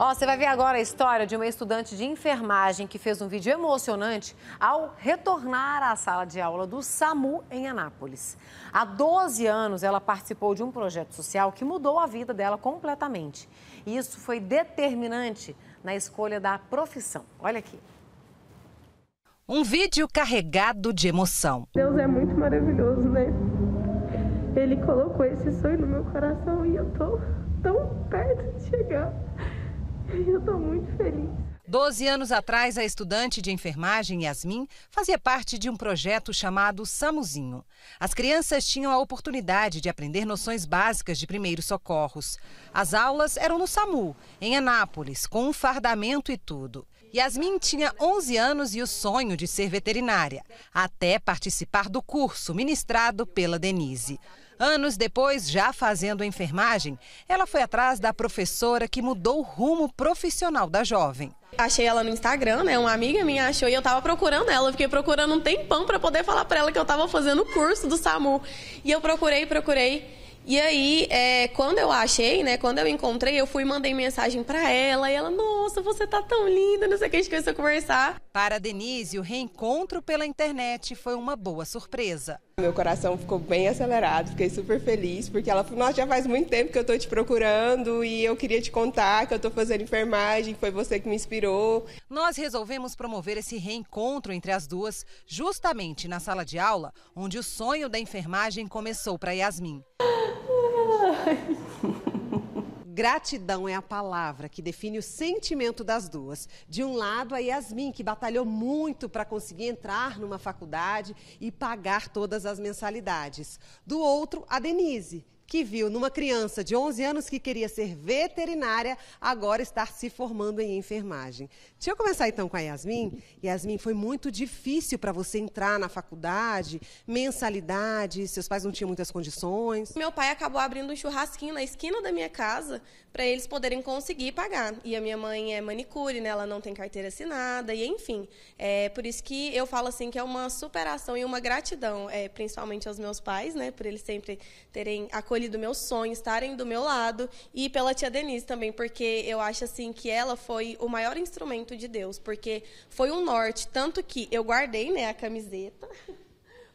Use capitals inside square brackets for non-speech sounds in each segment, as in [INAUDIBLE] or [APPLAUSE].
Ó, você vai ver agora a história de uma estudante de enfermagem que fez um vídeo emocionante ao retornar à sala de aula do SAMU em Anápolis. Há 12 anos, ela participou de um projeto social que mudou a vida dela completamente. E isso foi determinante na escolha da profissão. Olha aqui. Um vídeo carregado de emoção. Deus é muito maravilhoso, né? Ele colocou esse sonho no meu coração e eu tô tão perto de chegar. [LAUGHS] Eu estou muito feliz. Doze anos atrás, a estudante de enfermagem Yasmin fazia parte de um projeto chamado Samuzinho. As crianças tinham a oportunidade de aprender noções básicas de primeiros socorros. As aulas eram no SAMU, em Anápolis, com um fardamento e tudo. Yasmin tinha 11 anos e o sonho de ser veterinária, até participar do curso ministrado pela Denise. Anos depois, já fazendo enfermagem, ela foi atrás da professora que mudou o rumo profissional da jovem. Achei ela no Instagram, né? Uma amiga minha achou e eu tava procurando ela. Eu fiquei procurando um tempão para poder falar para ela que eu tava fazendo o curso do SAMU. E eu procurei, procurei. E aí, é, quando eu achei, né? Quando eu encontrei, eu fui e mandei mensagem para ela e ela, não nossa, você tá tão linda, não sei o que, a gente começou a conversar. Para Denise, o reencontro pela internet foi uma boa surpresa. Meu coração ficou bem acelerado, fiquei super feliz, porque ela falou, nossa, já faz muito tempo que eu tô te procurando e eu queria te contar que eu tô fazendo enfermagem, foi você que me inspirou. Nós resolvemos promover esse reencontro entre as duas, justamente na sala de aula, onde o sonho da enfermagem começou para Yasmin. Ai. Gratidão é a palavra que define o sentimento das duas. De um lado, a Yasmin, que batalhou muito para conseguir entrar numa faculdade e pagar todas as mensalidades. Do outro, a Denise, que viu numa criança de 11 anos que queria ser veterinária, agora estar se formando em enfermagem. Deixa eu começar então com a Yasmin. Yasmin, foi muito difícil para você entrar na faculdade, mensalidade, seus pais não tinham muitas condições. Meu pai acabou abrindo um churrasquinho na esquina da minha casa para eles poderem conseguir pagar. E a minha mãe é manicure, né? ela não tem carteira assinada, e enfim. É por isso que eu falo assim que é uma superação e uma gratidão, é, principalmente aos meus pais, né? por eles sempre terem acolhido ali do meu sonho, estarem do meu lado, e pela tia Denise também, porque eu acho assim que ela foi o maior instrumento de Deus, porque foi um norte, tanto que eu guardei, né, a camiseta. [LAUGHS]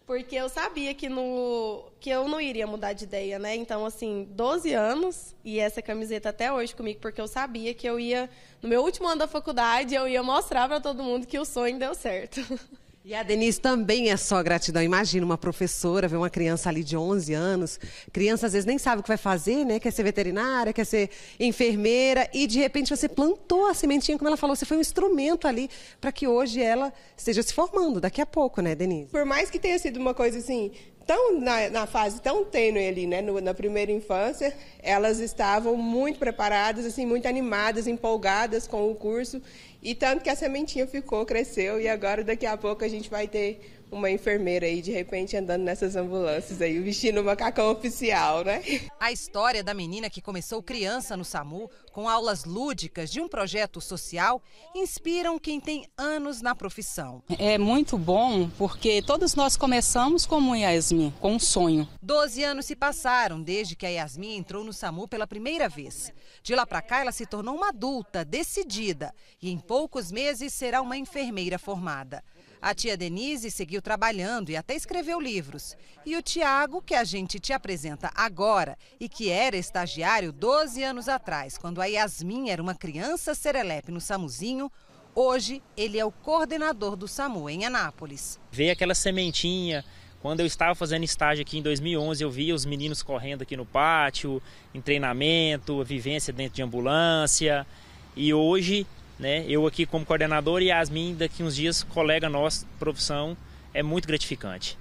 Porque eu sabia que, no, que eu não iria mudar de ideia, né? Então, assim, 12 anos e essa camiseta até hoje comigo, porque eu sabia que eu ia, no meu último ano da faculdade, eu ia mostrar para todo mundo que o sonho deu certo. [LAUGHS] E a Denise também é só gratidão. Imagina uma professora ver uma criança ali de 11 anos. Criança às vezes nem sabe o que vai fazer, né? Quer ser veterinária, quer ser enfermeira. E de repente você plantou a sementinha, como ela falou, você foi um instrumento ali para que hoje ela esteja se formando daqui a pouco, né, Denise? Por mais que tenha sido uma coisa assim, tão, na, na fase tão tênue ali, né, no, na primeira infância, elas estavam muito preparadas, assim, muito animadas, empolgadas com o curso, e tanto que a sementinha ficou, cresceu, e agora daqui a pouco a gente vai ter uma enfermeira aí de repente andando nessas ambulâncias aí, vestindo o macacão oficial, né? A história da menina que começou criança no SAMU com aulas lúdicas de um projeto social inspiram quem tem anos na profissão. É muito bom porque todos nós começamos como Yasmin, com um sonho. Doze anos se passaram desde que a Yasmin entrou no SAMU pela primeira vez. De lá para cá, ela se tornou uma adulta, decidida, e em poucos meses será uma enfermeira formada. A tia Denise seguiu trabalhando e até escreveu livros. E o Tiago, que a gente te apresenta agora e que era estagiário 12 anos atrás, quando a Yasmin era uma criança serelepe no Samuzinho, hoje ele é o coordenador do SAMU em Anápolis. Veio aquela sementinha. Quando eu estava fazendo estágio aqui em 2011, eu via os meninos correndo aqui no pátio, em treinamento, vivência dentro de ambulância. E hoje né? Eu aqui como coordenador e Yasmin daqui uns dias colega nossa profissão é muito gratificante.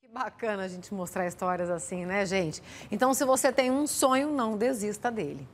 Que bacana a gente mostrar histórias assim, né, gente? Então, se você tem um sonho, não desista dele.